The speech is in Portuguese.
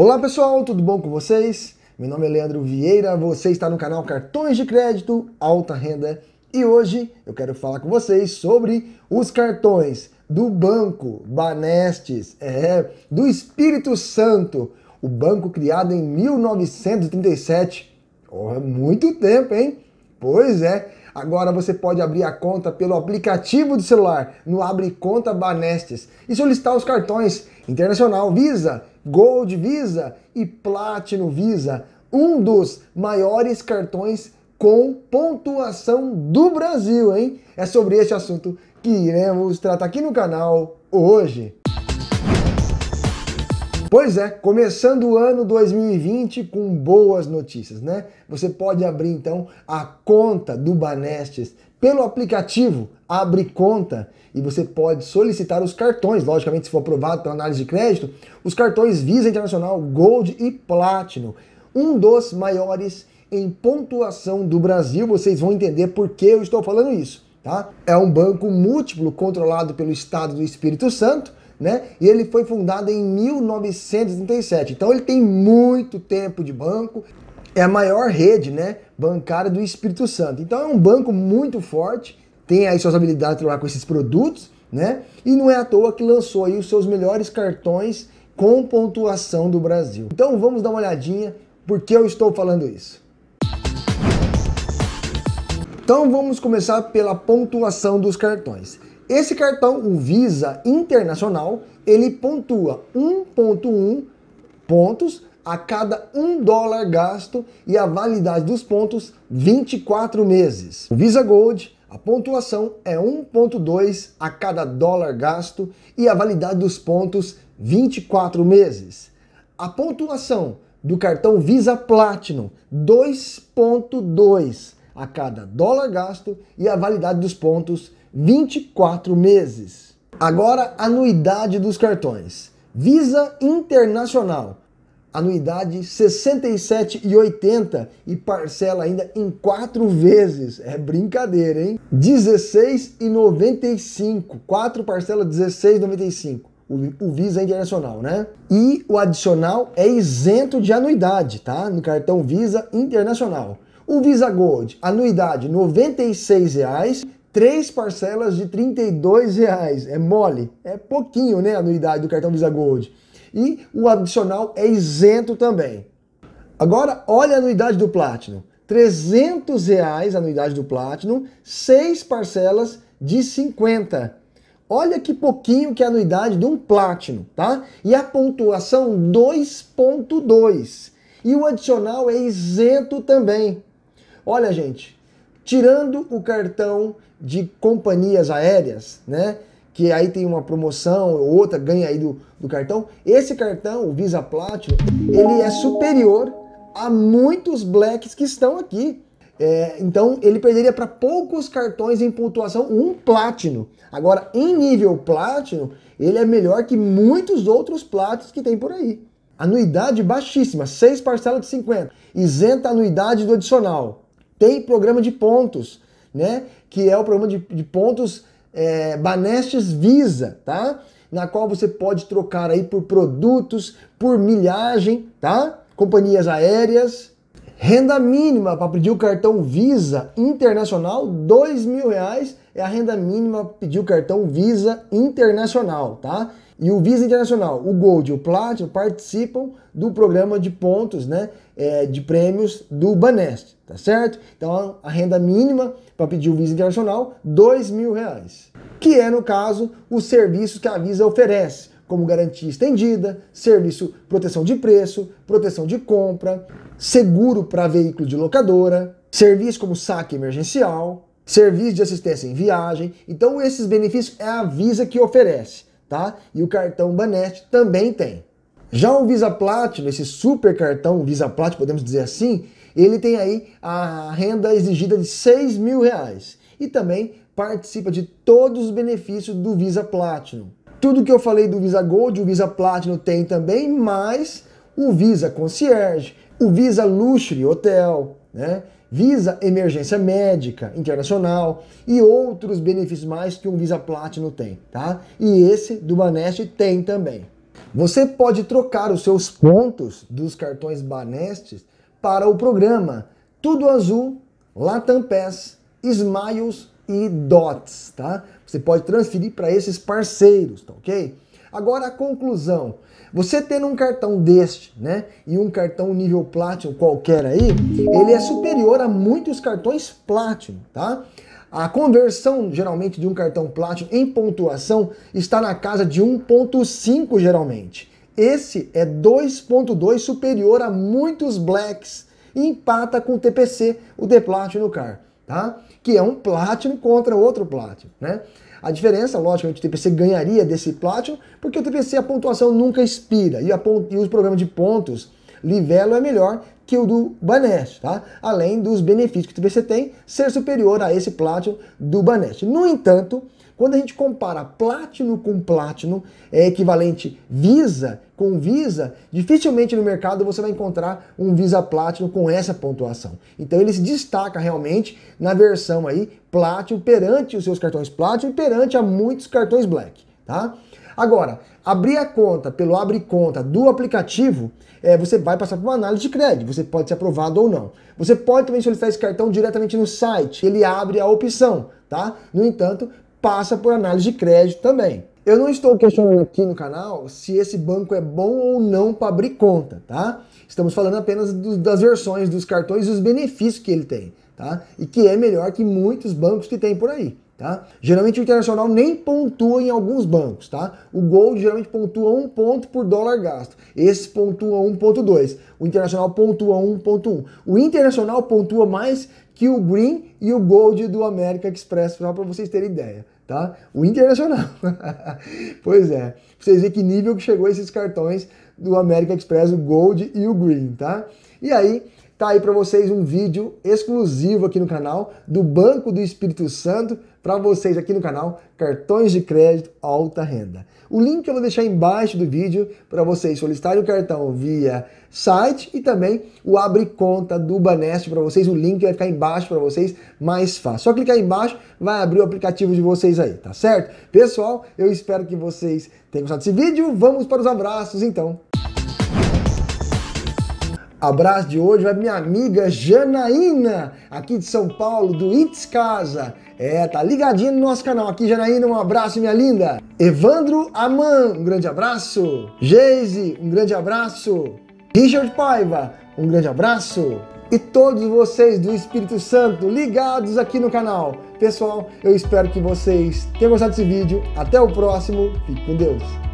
Olá pessoal, tudo bom com vocês? Meu nome é Leandro Vieira, você está no canal Cartões de Crédito Alta Renda e hoje eu quero falar com vocês sobre os cartões do Banco Banestes, é, do Espírito Santo, o banco criado em 1937. Oh, é muito tempo, hein? Pois é, Agora você pode abrir a conta pelo aplicativo do celular no Abre Conta Banestes e solicitar os cartões Internacional, Visa, Gold Visa e Platinum Visa, um dos maiores cartões com pontuação do Brasil, hein? É sobre este assunto que iremos tratar aqui no canal hoje. Pois é, começando o ano 2020 com boas notícias, né? Você pode abrir então a conta do Banestes pelo aplicativo abre conta e você pode solicitar os cartões, logicamente se for aprovado pela análise de crédito, os cartões Visa Internacional Gold e Platinum, um dos maiores em pontuação do Brasil. Vocês vão entender por que eu estou falando isso, tá? É um banco múltiplo controlado pelo Estado do Espírito Santo, né? E ele foi fundado em 1937. Então ele tem muito tempo de banco. É a maior rede, né, bancária do Espírito Santo. Então é um banco muito forte tem aí suas habilidades para trabalhar com esses produtos, né? E não é à toa que lançou aí os seus melhores cartões com pontuação do Brasil. Então vamos dar uma olhadinha por que eu estou falando isso. Então vamos começar pela pontuação dos cartões. Esse cartão, o Visa Internacional, ele pontua 1.1 pontos a cada 1 dólar gasto e a validade dos pontos 24 meses. O Visa Gold a pontuação é 1,2 a cada dólar gasto e a validade dos pontos 24 meses. A pontuação do cartão Visa Platinum 2,2 a cada dólar gasto e a validade dos pontos 24 meses. Agora, anuidade dos cartões. Visa Internacional anuidade 67,80 e parcela ainda em quatro vezes. É brincadeira, hein? 16,95. Quatro parcelas 16,95. O Visa é Internacional, né? E o adicional é isento de anuidade, tá? No cartão Visa Internacional. O Visa Gold, anuidade R$ 96,00 três parcelas de R$ reais. É mole, é pouquinho, né, a anuidade do cartão Visa Gold e o adicional é isento também. Agora, olha a anuidade do Platinum. 300 reais a anuidade do Platinum, seis parcelas de 50. Olha que pouquinho que é a anuidade de um Platinum, tá? E a pontuação 2.2. E o adicional é isento também. Olha, gente, tirando o cartão de companhias aéreas, né? que aí tem uma promoção ou outra, ganha aí do, do cartão. Esse cartão, o Visa Platinum, ele é superior a muitos blacks que estão aqui. É, então ele perderia para poucos cartões em pontuação um Platinum. Agora, em nível Platinum, ele é melhor que muitos outros Platinum que tem por aí. Anuidade baixíssima, 6 parcelas de 50. Isenta anuidade do adicional. Tem programa de pontos, né? Que é o programa de, de pontos é, Banestes Visa, tá? Na qual você pode trocar aí por produtos, por milhagem, tá? Companhias aéreas. Renda mínima para pedir o cartão Visa Internacional, dois mil reais é a renda mínima para pedir o cartão Visa Internacional, tá? E o Visa Internacional, o Gold e o Platinum participam do programa de pontos, né? É, de prêmios do Banest tá certo? Então a renda mínima para pedir o Visa Internacional, dois mil reais, que é no caso os serviços que a Visa oferece, como garantia estendida, serviço proteção de preço, proteção de compra, seguro para veículo de locadora, serviço como saque emergencial, serviço de assistência em viagem. Então esses benefícios é a Visa que oferece, tá? E o cartão Banest também tem. Já o Visa Platinum, esse super cartão Visa Platinum, podemos dizer assim, ele tem aí a renda exigida de 6 mil reais e também participa de todos os benefícios do Visa Platinum. Tudo que eu falei do Visa Gold, o Visa Platinum tem também, mas o Visa Concierge, o Visa Luxury Hotel, né? Visa Emergência Médica Internacional e outros benefícios mais que um Visa Platinum tem, tá? E esse do Baneste tem também. Você pode trocar os seus pontos dos cartões Banestes para o programa. Tudo azul, Latam Pass, Smiles e DOTS, tá? Você pode transferir para esses parceiros, tá ok? Agora a conclusão. Você tendo um cartão deste, né, e um cartão nível Platinum qualquer aí, ele é superior a muitos cartões Platinum, tá? A conversão geralmente de um cartão Platinum em pontuação está na casa de 1.5 geralmente. Esse é 2.2 superior a muitos blacks e empata com o TPC, o The Platinum Car, tá? que é um Platinum contra outro Platinum. Né? A diferença, logicamente, o TPC ganharia desse Platinum, porque o TPC a pontuação nunca expira e, a, e os programas de pontos livelo é melhor que o do Banesh, tá? além dos benefícios que você tem ser superior a esse Platinum do Banesh. No entanto, quando a gente compara Platinum com Platinum, é equivalente Visa com Visa, dificilmente no mercado você vai encontrar um Visa Platinum com essa pontuação. Então ele se destaca realmente na versão aí Platinum perante os seus cartões Platinum e perante a muitos cartões Black tá? Agora, abrir a conta pelo Abre Conta do aplicativo, é, você vai passar por uma análise de crédito, você pode ser aprovado ou não. Você pode também solicitar esse cartão diretamente no site, ele abre a opção, tá? No entanto, passa por análise de crédito também. Eu não estou questionando aqui no canal se esse banco é bom ou não para abrir conta, tá? Estamos falando apenas do, das versões dos cartões e os benefícios que ele tem, tá? E que é melhor que muitos bancos que tem por aí. Tá? Geralmente o internacional nem pontua em alguns bancos, tá? O Gold geralmente pontua um ponto por dólar gasto. Esse pontua 1.2. O Internacional pontua 1.1. O Internacional pontua mais que o Green e o Gold do América Express, só para vocês terem ideia, tá? O Internacional. pois é. Vocês verem que nível que chegou esses cartões do América Express, o Gold e o Green, tá? E aí, tá aí para vocês um vídeo exclusivo aqui no canal do Banco do Espírito Santo para vocês aqui no canal Cartões de Crédito Alta Renda. O link eu vou deixar embaixo do vídeo para vocês solicitarem o cartão via site e também o Abre Conta do Banest para vocês. O link vai ficar embaixo para vocês mais fácil. Só clicar embaixo, vai abrir o aplicativo de vocês aí, tá certo? Pessoal, eu espero que vocês tenham gostado desse vídeo. Vamos para os abraços então. Abraço de hoje vai minha amiga Janaína, aqui de São Paulo, do It's Casa. É, tá ligadinha no nosso canal aqui, Janaína. Um abraço, minha linda. Evandro Aman, um grande abraço. Geise, um grande abraço. Richard Paiva, um grande abraço. E todos vocês do Espírito Santo ligados aqui no canal. Pessoal, eu espero que vocês tenham gostado desse vídeo. Até o próximo. Fique com Deus.